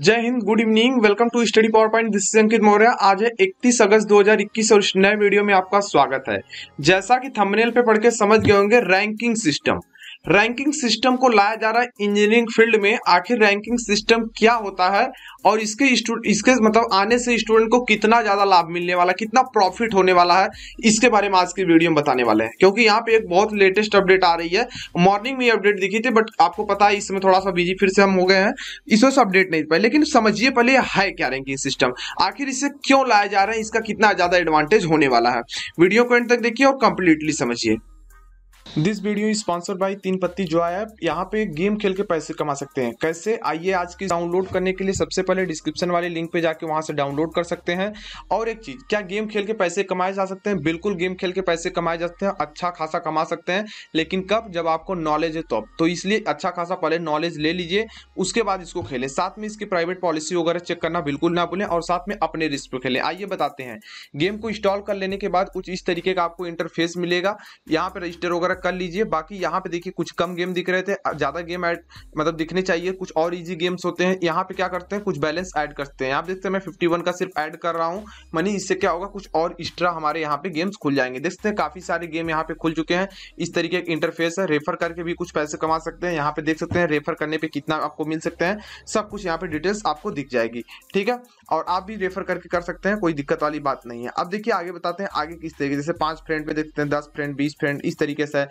जय Hind good evening welcome to study power point this Ankit Maurya आज है 31 अगस्त 2021 और इस नए वीडियो में आपका स्वागत है जैसा कि थंबनेल पे पढ़ के समझ गए होंगे रैंकिंग सिस्टम रैंकिंग सिस्टम को लाया जा रहा है इंजीनियरिंग फील्ड में आखिर रैंकिंग सिस्टम क्या होता है और इसके इसके मतलब आने से स्टूडेंट को कितना ज़्यादा लाभ मिलने वाला कितना प्रॉफिट होने वाला है इसके बारे में आज की वीडियो में बताने वाले हैं क्योंकि यहाँ पे एक बहुत लेटेस्ट अपडेट आ रही है मॉर्निंग में अपडेट दिखी थी बट आपको पता है इसमें थोड़ा सा बिजी फिर से हम हो गए हैं इस वजह से अपडेट नहीं पाए लेकिन समझिए पहले है क्या रैंकिंग सिस्टम आखिर इसे क्यों लाया जा रहा है इसका कितना ज़्यादा एडवांटेज होने वाला है वीडियो को एंड तक देखिए और कंप्लीटली समझिए this video is sponsor by Teen Patti जो ऐप यहाँ पे गेम खेल के पैसे कमा सकते हैं कैसे आइए आज की डाउनलोड करने के लिए सबसे पहले डिस्क्रिप्शन वाले लिंक पे जाके वहाँ से डाउनलोड कर सकते हैं और एक चीज़ क्या गेम खेल के पैसे कमाए जा सकते हैं बिल्कुल गेम खेल के पैसे कमाए जा सकते हैं अच्छा खासा कमा सकते हैं लेकिन कब जब आपको नॉलेज है तब तो इसलिए अच्छा खासा पहले नॉलेज ले लीजिए उसके बाद इसको खेलें साथ में इसकी प्राइवेट पॉलिसी वगैरह चेक करना बिल्कुल ना भूलें और साथ में अपने रिस्क पर खेलें आइए बताते हैं गेम को इंस्टॉल कर लेने के बाद कुछ इस तरीके का आपको इंटरफेस मिलेगा यहाँ पर रजिस्टर वगैरह कर लीजिए बाकी यहाँ पे देखिए कुछ कम गेम दिख रहे थे ज़्यादा गेम ऐड मतलब दिखने चाहिए कुछ और इजी गेम्स होते हैं यहाँ पे क्या करते हैं कुछ बैलेंस ऐड करते हैं आप देखते हैं मैं फिफ्टी वन का सिर्फ ऐड कर रहा हूँ मनी इससे क्या होगा कुछ और एक्स्ट्रा हमारे यहाँ पे गेम्स खुल जाएंगे देखते हैं काफ़ी सारे गेम यहाँ पे खुल चुके हैं इस तरीके का इंटरफेस है रेफर करके भी कुछ पैसे कमा सकते हैं यहाँ पे देख सकते हैं रेफर करने पर कितना आपको मिल सकते हैं सब कुछ यहाँ पे डिटेल्स आपको दिख जाएगी ठीक है और आप भी रेफर करके कर सकते हैं कोई दिक्कत वाली बात नहीं है अब देखिए आगे बताते हैं आगे किस तरीके जैसे पाँच फ्रेंड पे देखते हैं दस फ्रेंड बीस फ्रेंड इस तरीके से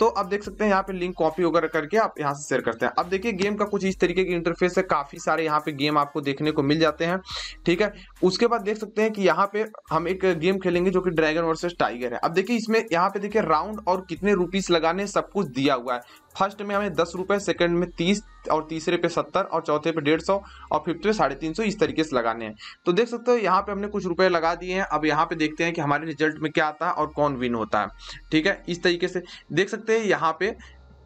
तो आप देख सकते हैं यहाँ पे लिंक कॉपी होकर करके आप यहाँ से शेयर करते हैं अब देखिए गेम का कुछ इस तरीके की इंटरफेस है काफी सारे यहाँ पे गेम आपको देखने को मिल जाते हैं ठीक है उसके बाद देख सकते हैं कि यहाँ पे हम एक गेम खेलेंगे जो कि ड्रैगन वर्सेस टाइगर है अब देखिए इसमें यहाँ पे देखिए राउंड और कितने रुपीज लगाने सब कुछ दिया हुआ है फर्स्ट में हमें दस रुपये सेकेंड में तीस और तीसरे पे सत्तर और चौथे पे डेढ़ सौ और फिफ्थ पे साढ़े तीन सौ इस तरीके से लगाने हैं तो देख सकते हो यहाँ पे हमने कुछ रुपए लगा दिए हैं अब यहाँ पे देखते हैं कि हमारे रिजल्ट में क्या आता है और कौन विन होता है ठीक है इस तरीके से देख सकते सकते हैं यहाँ पे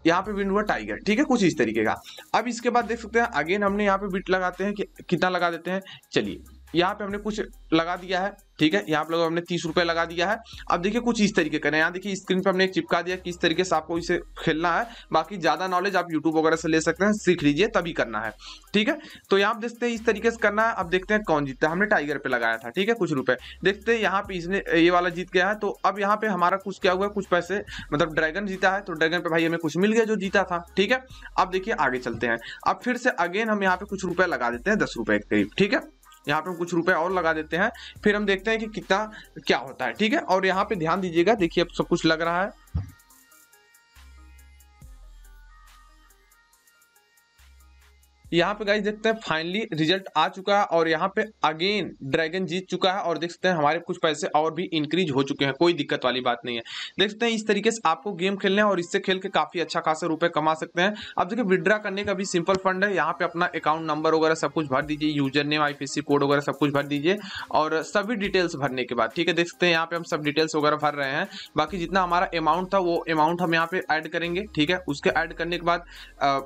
यहाँ पे विंड हुआ टाइगर ठीक है कुछ इस तरीके का अब इसके बाद देख सकते हैं अगेन हमने यहाँ पे बिट लगाते हैं कि कितना लगा देते हैं चलिए यहाँ पे हमने कुछ लगा दिया है ठीक है यहाँ पे हमने तीस रुपये लगा दिया है अब देखिए कुछ इस तरीके का यहाँ देखिए स्क्रीन पे हमने चिपका दिया किस तरीके से आपको इसे खेलना है बाकी ज्यादा नॉलेज आप यूट्यूब वगैरह से ले सकते हैं सीख लीजिए तभी करना है ठीक है तो यहाँ देखते हैं इस तरीके से करना है अब देखते हैं कौन जीतता है हमने टाइगर पे लगाया था ठीक है कुछ रुपए देखते हैं यहाँ पे इसने ये वाला जीत गया है तो अब यहाँ पे हमारा कुछ क्या हुआ कुछ पैसे मतलब ड्रैगन जीता है तो ड्रैगन पे भाई हमें कुछ मिल गया जो जीता था ठीक है अब देखिए आगे चलते हैं अब फिर से अगेन हम यहाँ पे कुछ रुपए लगा देते हैं दस रुपए के करीब ठीक है यहाँ पे हम कुछ रुपए और लगा देते हैं फिर हम देखते हैं कि कितना क्या होता है ठीक है और यहाँ पे ध्यान दीजिएगा देखिए अब सब कुछ लग रहा है यहाँ पे गाइज देखते हैं फाइनली रिजल्ट आ चुका है और यहाँ पे अगेन ड्रैगन जीत चुका है और देखते हैं हमारे कुछ पैसे और भी इंक्रीज हो चुके हैं कोई दिक्कत वाली बात नहीं है देखते हैं इस तरीके से आपको गेम खेलने और इससे खेल के काफी अच्छा खासा रुपए कमा सकते हैं अब देखिए विड्रा करने का भी सिंपल फंड है यहाँ पे अपना अकाउंट नंबर वगैरह सब कुछ भर दीजिए यूजर नेम आई कोड वगैरह सब कुछ भर दीजिए और सभी डिटेल्स भरने के बाद ठीक है देख सकते हैं यहाँ पे हम सब डिटेल्स वगैरह भर रहे हैं बाकी जितना हमारा अमाउंट था वो अमाउंट हम यहाँ पे ऐड करेंगे ठीक है उसके ऐड करने के बाद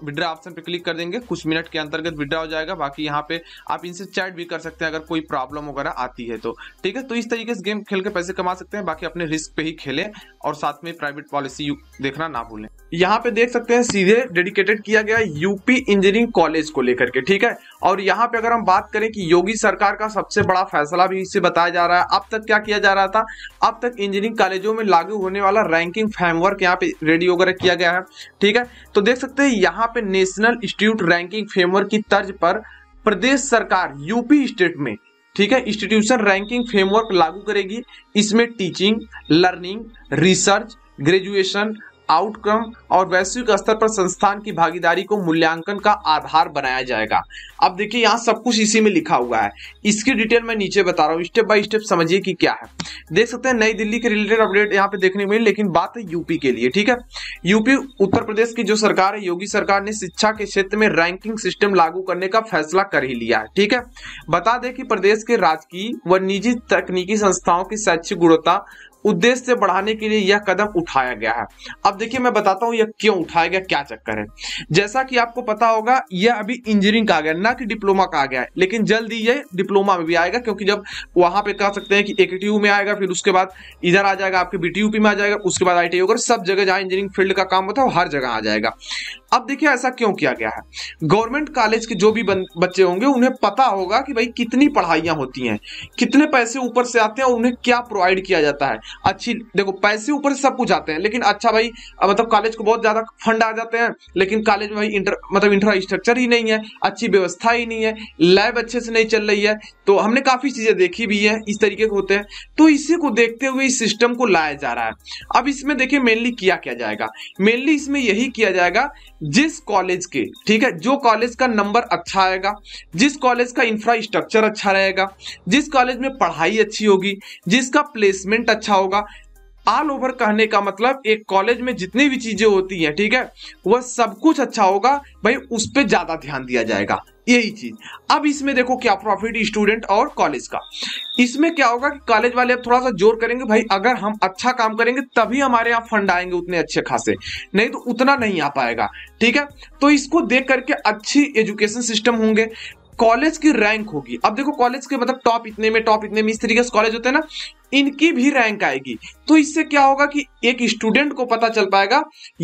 विड्रा ऑप्शन पे क्लिक कर देंगे कुछ मिनट के अंतर्गत विड्रा हो जाएगा बाकी यहाँ पे आप इनसे चैट भी कर सकते हैं अगर कोई प्रॉब्लम वगैरह आती है तो ठीक है तो इस तरीके से गेम खेल के पैसे कमा सकते हैं बाकी अपने रिस्क पे ही खेलें और साथ में प्राइवेट पॉलिसी देखना ना भूलें यहाँ पे देख सकते हैं सीधे डेडिकेटेड किया गया यूपी इंजीनियरिंग कॉलेज को लेकर के ठीक है और यहाँ पे अगर हम बात करें कि योगी सरकार का सबसे बड़ा फैसला भी इससे बताया जा रहा है अब तक क्या किया जा रहा था अब तक इंजीनियरिंग कॉलेजों में लागू होने वाला रैंकिंग फ्रेमवर्क यहाँ पे रेडी वगैरह किया गया है ठीक है तो देख सकते हैं यहाँ पे नेशनल इंस्टीट्यूट रैंकिंग फ्रेमवर्क की तर्ज पर प्रदेश सरकार यूपी स्टेट में ठीक है इंस्टीट्यूशन रैंकिंग फ्रेमवर्क लागू करेगी इसमें teaching learning research graduation outcome और वैश्विक स्तर पर संस्थान की भागीदारी को मूल्यांकन का आधार बनाया जाएगा अब देखिए यहाँ सब कुछ इसी में लिखा हुआ है इसकी डिटेल मैं नीचे बता रहा हूँ स्टेप बाय स्टेप समझिए कि क्या है देख सकते हैं नई दिल्ली के रिलेटेड अपडेट यहाँ पे देखने को मिली लेकिन बात है यूपी के लिए ठीक है यूपी उत्तर प्रदेश की जो सरकार है योगी सरकार ने शिक्षा के क्षेत्र में रैंकिंग सिस्टम लागू करने का फैसला कर ही लिया है ठीक है बता दें कि प्रदेश के राजकीय व निजी तकनीकी संस्थाओं की शैक्षिक गुणवत्ता उद्देश्य से बढ़ाने के लिए यह कदम उठाया गया है अब देखिए मैं बताता हूँ यह क्यों उठाया गया क्या चक्कर है जैसा कि आपको पता होगा यह अभी इंजीनियरिंग का आ गया ना कि डिप्लोमा का आ गया है लेकिन जल्द ही यह डिप्लोमा में भी आएगा क्योंकि जब वहां पे कह सकते हैं कि एक में आएगा फिर उसके बाद इधर आ जाएगा आपके बीटीयूपी में आ जाएगा उसके बाद आई होगा सब जगह जहां इंजीनियरिंग फील्ड का काम होता है हर जगह आ जाएगा अब देखिए ऐसा क्यों किया गया है गवर्नमेंट कॉलेज के जो भी बच्चे होंगे उन्हें पता होगा कि भाई कितनी पढ़ाइयाँ होती हैं कितने पैसे ऊपर से आते हैं और उन्हें क्या प्रोवाइड किया जाता है अच्छी देखो पैसे ऊपर से सब कुछ आते हैं लेकिन अच्छा भाई मतलब कॉलेज को बहुत ज़्यादा फंड आ जाते हैं लेकिन कॉलेज में भाई इंटर मतलब इंफ्रास्ट्रक्चर ही नहीं है अच्छी व्यवस्था ही नहीं है लैब अच्छे से नहीं चल रही है तो हमने काफ़ी चीज़ें देखी भी है इस तरीके के होते हैं तो इसी को देखते हुए इस सिस्टम को लाया जा रहा है अब इसमें देखिए मेनली किया क्या जाएगा मेनली इसमें यही किया जाएगा जिस कॉलेज के ठीक है जो कॉलेज का नंबर अच्छा आएगा जिस कॉलेज का इंफ्रास्ट्रक्चर अच्छा रहेगा जिस कॉलेज में पढ़ाई अच्छी होगी जिसका प्लेसमेंट अच्छा होगा ऑल ओवर कहने का मतलब एक कॉलेज में जितनी भी चीजें होती हैं ठीक है वह सब कुछ अच्छा होगा भाई उस पर ज्यादा ध्यान दिया जाएगा यही चीज अब इसमें देखो क्या प्रॉफिट स्टूडेंट और कॉलेज का इसमें क्या होगा कि कॉलेज वाले अब थोड़ा सा जोर करेंगे भाई अगर हम अच्छा काम करेंगे तभी हमारे यहाँ फंड आएंगे उतने अच्छे खासे नहीं तो उतना नहीं आ पाएगा ठीक है तो इसको देख करके अच्छी एजुकेशन सिस्टम होंगे कॉलेज की रैंक होगी अब देखो कॉलेज के मतलब टॉप इतने में टॉप इतने में इस तरीके से कॉलेज होते हैं ना इनकी भी रैंक आएगी तो इससे क्या होगा कि एक स्टूडेंट को पता चल पाएगा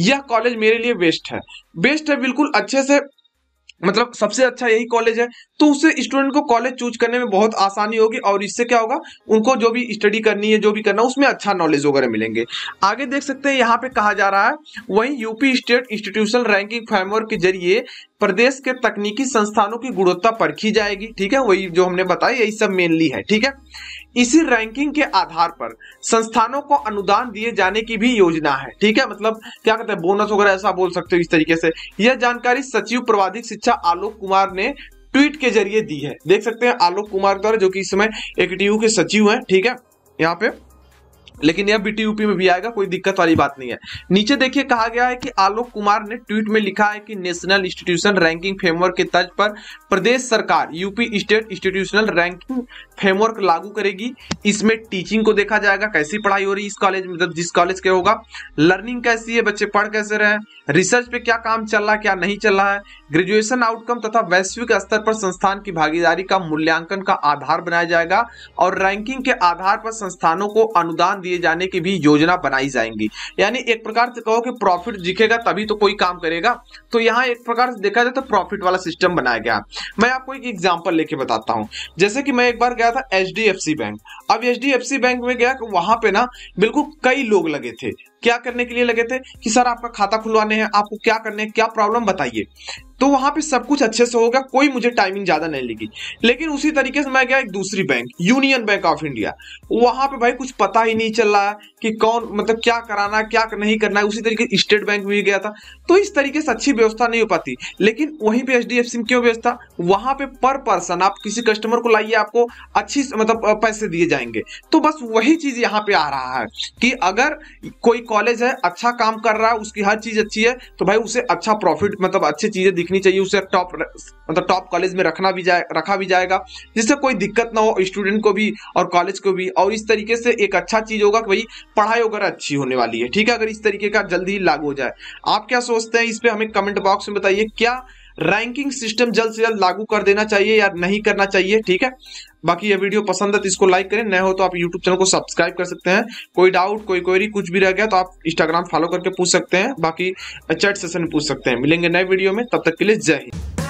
यह कॉलेज मेरे लिए बेस्ट है बेस्ट है बिल्कुल अच्छे से मतलब सबसे अच्छा यही कॉलेज है तो उससे स्टूडेंट को कॉलेज चूज करने में बहुत आसानी होगी और इससे क्या होगा उनको जो भी स्टडी करनी है जो भी करना उसमें अच्छा नॉलेज वगैरह मिलेंगे आगे देख सकते हैं यहाँ पे कहा जा रहा है वहीं UP state institutional ranking framework के जरिए प्रदेश के तकनीकी संस्थानों की गुणवत्ता परखी जाएगी ठीक है वही जो हमने बताया यही सब मेनली है ठीक है इसी रैंकिंग के आधार पर संस्थानों को अनुदान दिए जाने की भी योजना है ठीक है मतलब क्या कहते हैं बोनस वगैरह ऐसा बोल सकते हो इस तरीके से यह जानकारी सचिव प्रवाधिक शिक्षा आलोक कुमार ने ट्वीट के जरिए दी है देख सकते हैं आलोक कुमार द्वारा जो कि इस समय एक के सचिव है ठीक है यहाँ पे लेकिन यह बीटी यूपी में भी आएगा कोई दिक्कत वाली बात नहीं है नीचे देखिए कहा गया है कि आलोक कुमार ने ट्वीट में लिखा है कि नेशनल इंस्टीट्यूशन रैंकिंग फ्रेमवर्क के तर्ज पर प्रदेश सरकार UP state institutional ranking framework लागू करेगी इसमें टीचिंग को देखा जाएगा कैसी पढ़ाई हो रही है इस कॉलेज में मतलब जिस कॉलेज के होगा लर्निंग कैसी है बच्चे पढ़ कैसे रहे रिसर्च पे क्या काम चल रहा है क्या नहीं चल रहा है ग्रेजुएशन आउटकम तथा वैश्विक स्तर पर संस्थान की भागीदारी का मूल्यांकन का आधार बनाया जाएगा और रैंकिंग के आधार पर संस्थानों को अनुदान दिया किए जाने की भी योजना बनाई जाएंगी यानी एक प्रकार से कहो कि प्रॉफिट दिखेगा तभी तो कोई काम करेगा तो यहाँ एक प्रकार से देखा जाए तो प्रॉफिट वाला सिस्टम बनाया गया मैं आपको एक एग्जाम्पल लेके बताता हूँ जैसे कि मैं एक बार गया था एच बैंक अब एच बैंक में गया वहां पे ना बिल्कुल कई लोग लगे थे क्या करने के लिए लगे थे कि सर आपका खाता खुलवाने हैं आपको क्या करने क्या प्रॉब्लम बताइए तो वहां पे सब कुछ अच्छे से हो गया कोई मुझे टाइमिंग ज्यादा नहीं लगी लेकिन उसी तरीके से मैं गया एक दूसरी bank union bank of India वहां पे भाई कुछ पता ही नहीं चल रहा है कि कौन मतलब क्या कराना है क्या नहीं करना है उसी तरीके स्टेट बैंक भी गया था तो इस तरीके से अच्छी व्यवस्था नहीं हो पाती लेकिन वहीं पे एच डी एफ सी क्यों व्यवस्था वहां पे पर पर्सन आप किसी कस्टमर को लाइए आपको अच्छी मतलब पैसे दिए जाएंगे तो बस वही चीज यहाँ पे आ रहा है कि अगर कोई कॉलेज है अच्छा काम कर रहा है उसकी हर चीज अच्छी है तो भाई उसे अच्छा प्रॉफिट मतलब अच्छी चीजें दिखनी चाहिए उसे टॉप मतलब टॉप कॉलेज में रखना भी जाए रखा भी जाएगा जिससे कोई दिक्कत ना हो स्टूडेंट को भी और कॉलेज को भी और इस तरीके से एक अच्छा चीज होगा कि भाई पढ़ाई वगैरह अच्छी होने वाली है ठीक है अगर इस तरीके का जल्दी लागू हो जाए आप क्या सोचते हैं इस पर हमें कमेंट बॉक्स में बताइए क्या रैंकिंग सिस्टम जल्द से जल्द लागू कर देना चाहिए या नहीं करना चाहिए ठीक है बाकी ये वीडियो पसंद है तो इसको लाइक करें नए हो तो आप यूट्यूब चैनल को सब्सक्राइब कर सकते हैं कोई डाउट कोई क्वेरी कुछ भी रह गया तो आप इंस्टाग्राम फॉलो करके पूछ सकते हैं बाकी चैट सेशन में पूछ सकते हैं मिलेंगे नए वीडियो में तब तक के लिए जय हिंद